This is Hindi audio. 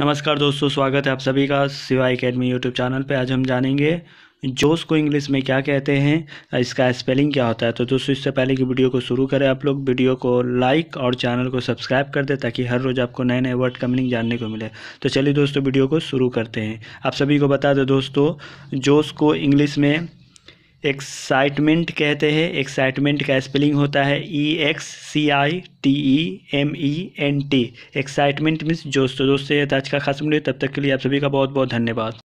नमस्कार दोस्तों स्वागत है आप सभी का सिवाय एकेडमी यूट्यूब चैनल पे आज हम जानेंगे जोश को इंग्लिश में क्या कहते हैं इसका स्पेलिंग क्या होता है तो दोस्तों इससे पहले कि वीडियो को शुरू करें आप लोग वीडियो को लाइक और चैनल को सब्सक्राइब कर दें ताकि हर रोज़ आपको नए नए वर्ड कमिंग जानने को मिले तो चलिए दोस्तों वीडियो को शुरू करते हैं आप सभी को बता दें दोस्तों जोश को इंग्लिश में एक्साइटमेंट कहते हैं एक्साइटमेंट का स्पेलिंग होता है E X C I T E M E N T excitement means जोश तो दोस्त से आज का खास मिले तब तक के लिए आप सभी का बहुत बहुत धन्यवाद